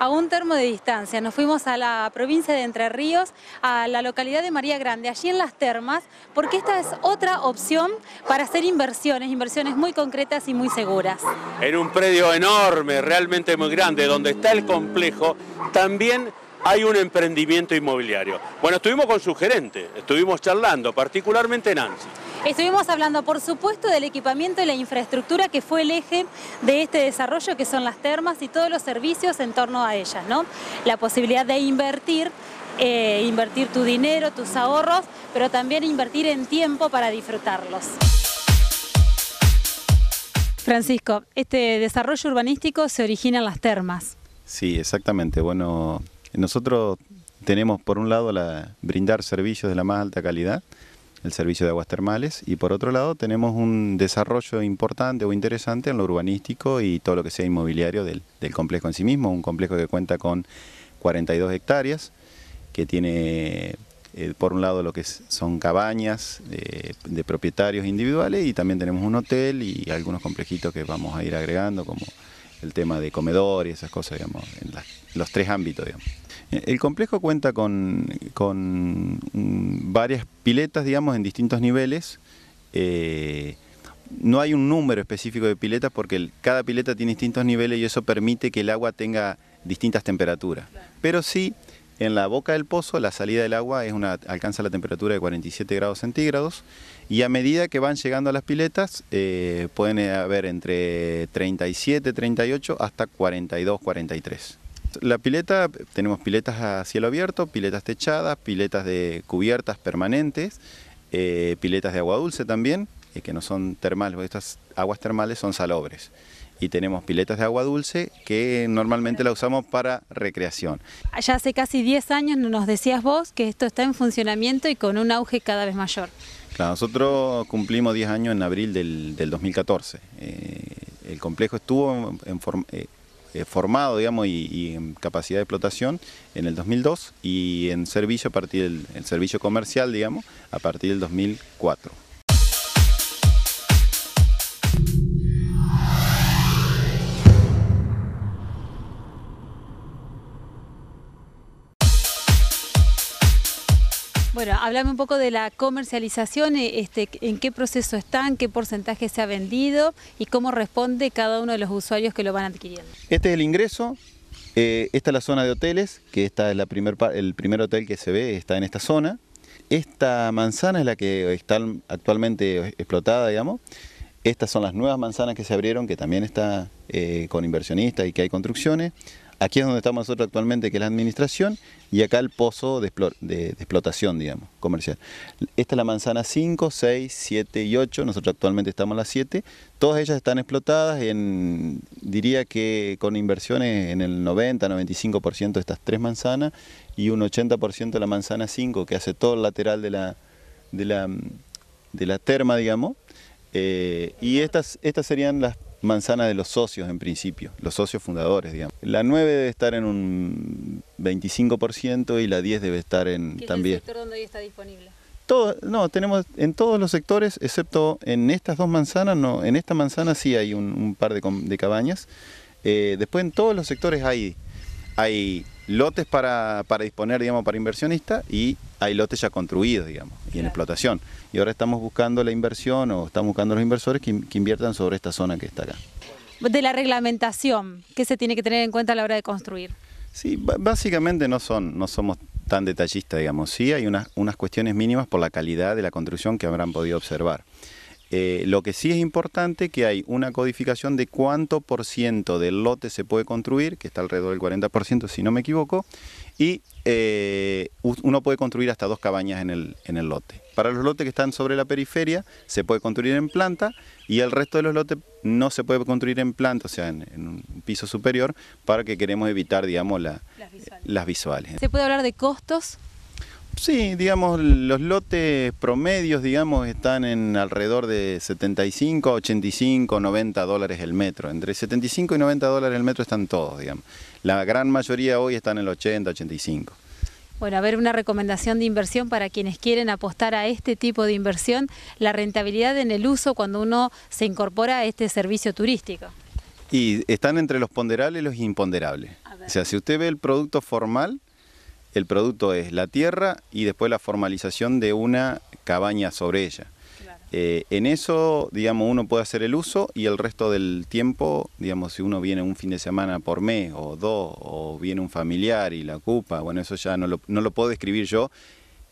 A un termo de distancia nos fuimos a la provincia de Entre Ríos, a la localidad de María Grande, allí en las termas, porque esta es otra opción para hacer inversiones, inversiones muy concretas y muy seguras. En un predio enorme, realmente muy grande, donde está el complejo, también hay un emprendimiento inmobiliario. Bueno, estuvimos con su gerente, estuvimos charlando, particularmente Nancy. Estuvimos hablando, por supuesto, del equipamiento y la infraestructura que fue el eje de este desarrollo, que son las termas y todos los servicios en torno a ellas, ¿no? La posibilidad de invertir eh, invertir tu dinero, tus ahorros, pero también invertir en tiempo para disfrutarlos. Francisco, este desarrollo urbanístico se origina en las termas. Sí, exactamente. Bueno, nosotros tenemos por un lado la, brindar servicios de la más alta calidad el servicio de aguas termales, y por otro lado tenemos un desarrollo importante o interesante en lo urbanístico y todo lo que sea inmobiliario del, complejo en sí mismo, un complejo que cuenta con 42 hectáreas, que tiene eh, por un lado lo que son cabañas eh, de propietarios individuales y también tenemos un hotel y algunos complejitos que vamos a ir agregando como el tema de comedor y esas cosas, digamos, en los tres ámbitos, eh, el complejo cuenta con, mm, varias piletas, digamos, en distintos niveles. Eh, no hay un número específico de piletas porque cada pileta tiene distintos niveles y eso permite que el agua tenga distintas temperaturas. Pero sí, en la boca del pozo la salida del agua es una, alcanza la temperatura de 47 grados centígrados y a medida que van llegando a las piletas eh, pueden haber entre 37, 38 hasta 42, 43 la pileta, tenemos piletas a cielo abierto, piletas techadas, piletas de cubiertas permanentes, eh, piletas de agua dulce también, eh, que no son termales, estas aguas termales son salobres. Y tenemos piletas de agua dulce que normalmente la usamos para recreación. Ya hace casi 10 años nos decías vos que esto está en funcionamiento y con un auge cada vez mayor. Claro, nosotros cumplimos 10 años en abril del, 2014. Eh, el complejo estuvo en, forma... Eh, formado, digamos, y, en capacidad de explotación en el 2002 y en servicio a partir del servicio comercial, digamos, a partir del 2004. Bueno, háblame un poco de la comercialización, eh, este, en qué proceso están, qué porcentaje se ha vendido y cómo responde cada uno de los usuarios que lo van adquiriendo. Este es el ingreso, eh, esta es la zona de hoteles, que esta es la primer, el primer hotel que se ve, está en esta zona. Esta manzana es la que está actualmente explotada, digamos. Estas son las nuevas manzanas que se abrieron, que también está eh, con inversionistas y que hay construcciones. Aquí es donde estamos nosotros actualmente, que es la administración, y acá el pozo de, explotación, digamos, comercial. Esta es la manzana 5, 6, 7 y 8, nosotros actualmente estamos en la 7. Todas ellas están explotadas, en, diría que con inversiones en el 90, 95% de estas tres manzanas y un 80% de la manzana 5, que hace todo el lateral de la, de la, de la terma, digamos. Eh, y estas, estas serían las manzana de los socios en principio, los socios fundadores, digamos. La 9 debe estar en un 25% y la 10 debe estar en también. en el sector donde está disponible? Todo, no, tenemos en todos los sectores, excepto en estas dos manzanas, no, en esta manzana sí hay un, par de, cabañas. Eh, después en todos los sectores hay, hay lotes para, disponer, digamos, para inversionistas y hay lotes ya construidos, digamos, y en explotación. Y ahora estamos buscando la inversión o estamos buscando los inversores que, inviertan sobre esta zona que está acá. De la reglamentación, ¿qué se tiene que tener en cuenta a la hora de construir? Sí, básicamente no son, no somos tan detallistas, digamos. Sí hay unas cuestiones mínimas por la calidad de la construcción que habrán podido observar. Eh, lo que sí es importante es que hay una codificación de cuánto por ciento del lote se puede construir, que está alrededor del 40% si no me equivoco, y eh, uno puede construir hasta dos cabañas en el, en el lote. Para los lotes que están sobre la periferia se puede construir en planta y el resto de los lotes no se puede construir en planta, o sea, en, un piso superior, para que queremos evitar, digamos, las visuales. ¿Se puede hablar de costos Sí, digamos, los lotes promedios, digamos, están en alrededor de 75, 85, 90 dólares el metro. Entre 75 y 90 dólares el metro están todos, digamos. La gran mayoría hoy están en el 80, 85. Bueno, a ver, una recomendación de inversión para quienes quieren apostar a este tipo de inversión, la rentabilidad en el uso cuando uno se incorpora a este servicio turístico. Y están entre los ponderables y los imponderables. O sea, si usted ve el producto formal, el producto es la tierra y después la formalización de una cabaña sobre ella. Eh, en eso, digamos, uno puede hacer el uso y el resto del tiempo, digamos, si uno viene un fin de semana por mes o dos, o viene un familiar y la ocupa, bueno, eso ya no lo, no lo puedo describir yo,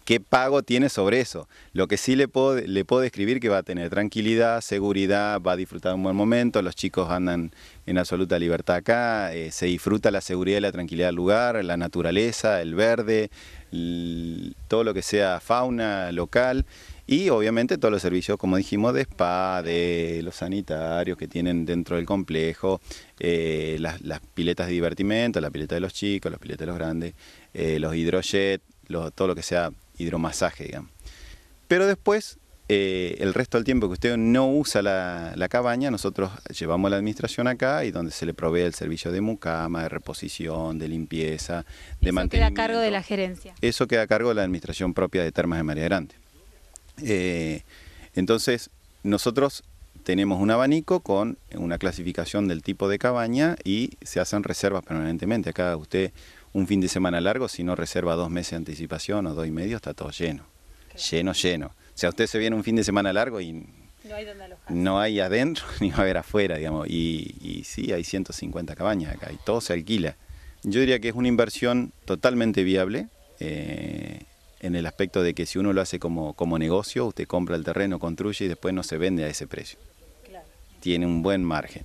qué pago tiene sobre eso. Lo que sí le puedo, le es describir que va a tener tranquilidad, seguridad, va a disfrutar un buen momento, los chicos andan en absoluta libertad acá, eh, se disfruta la seguridad y la tranquilidad del lugar, la naturaleza, el verde, todo lo que sea fauna local y obviamente todos los servicios, como dijimos, de spa, de los sanitarios que tienen dentro del complejo, eh, las, piletas de divertimento, la pileta de los chicos, la piletas de los grandes, eh, los hidrojet, todo lo que sea hidromasaje, digamos. Pero después, eh, el resto del tiempo que usted no usa la, cabaña, nosotros llevamos la administración acá y donde se le provee el servicio de mucama, de reposición, de limpieza, de mantenimiento. Eso queda a cargo de la gerencia. Eso queda a cargo de la administración propia de Termas de María Grande. Eh, entonces, nosotros tenemos un abanico con una clasificación del tipo de cabaña y se hacen reservas permanentemente. Acá usted un fin de semana largo, si no reserva dos meses de anticipación o dos y medio, está todo lleno. Lleno, lleno. O sea, usted se viene un fin de semana largo y... No hay adentro ni va a haber afuera, digamos. Y, sí, hay 150 cabañas acá y todo se alquila. Yo diría que es una inversión totalmente viable. Eh, en el aspecto de que si uno lo hace como, como negocio, usted compra el terreno, construye y después no se vende a ese precio tiene un buen margen.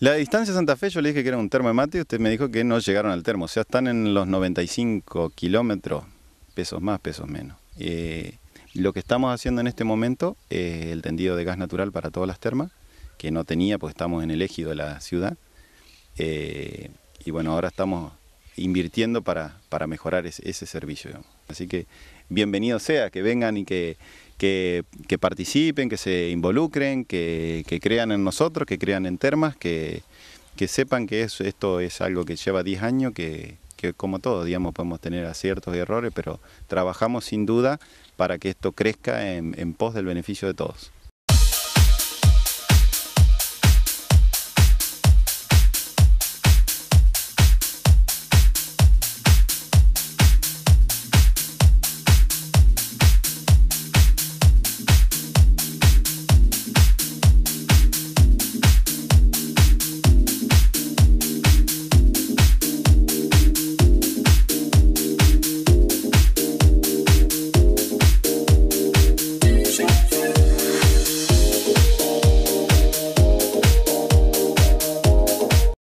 La distancia a Santa Fe, yo le dije que era un termo de mate y usted me dijo que no llegaron al termo. O sea, están en los 95 kilómetros, pesos más, pesos menos. Eh, lo que estamos haciendo en este momento es eh, el tendido de gas natural para todas las termas, que no tenía, porque estamos en el ejido de la ciudad. Eh, y bueno, ahora estamos invirtiendo para, mejorar ese, ese servicio. Digamos. Así que bienvenido sea, que vengan y que, que, participen, que se involucren, que, crean en nosotros, que crean en Termas, que, sepan que esto es algo que lleva 10 años, que, como todos digamos, podemos tener aciertos y errores, pero trabajamos sin duda para que esto crezca en pos del beneficio de todos.